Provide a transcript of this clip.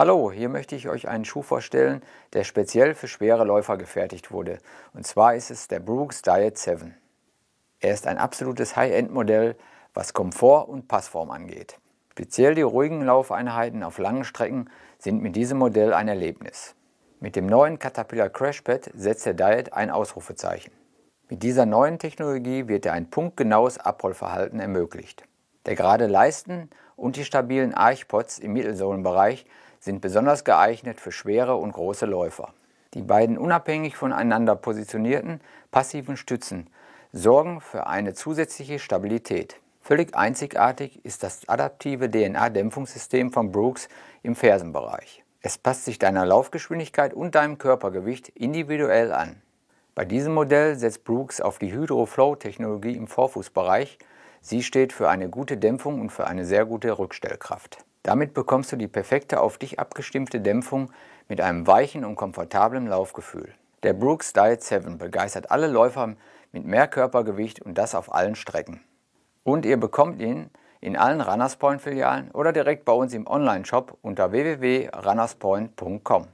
Hallo, hier möchte ich euch einen Schuh vorstellen, der speziell für schwere Läufer gefertigt wurde. Und zwar ist es der Brooks Diet 7. Er ist ein absolutes High-End-Modell, was Komfort und Passform angeht. Speziell die ruhigen Laufeinheiten auf langen Strecken sind mit diesem Modell ein Erlebnis. Mit dem neuen Caterpillar Crashpad setzt der Diet ein Ausrufezeichen. Mit dieser neuen Technologie wird er ein punktgenaues Abrollverhalten ermöglicht. Der gerade Leisten und die stabilen Archpods im Mittelsohlenbereich sind besonders geeignet für schwere und große Läufer. Die beiden unabhängig voneinander positionierten passiven Stützen sorgen für eine zusätzliche Stabilität. Völlig einzigartig ist das adaptive DNA-Dämpfungssystem von Brooks im Fersenbereich. Es passt sich deiner Laufgeschwindigkeit und deinem Körpergewicht individuell an. Bei diesem Modell setzt Brooks auf die Hydroflow-Technologie im Vorfußbereich. Sie steht für eine gute Dämpfung und für eine sehr gute Rückstellkraft. Damit bekommst du die perfekte auf dich abgestimmte Dämpfung mit einem weichen und komfortablen Laufgefühl. Der Brooks Diet 7 begeistert alle Läufer mit mehr Körpergewicht und das auf allen Strecken. Und ihr bekommt ihn in allen Runners Point Filialen oder direkt bei uns im Online-Shop unter www.runnerspoint.com.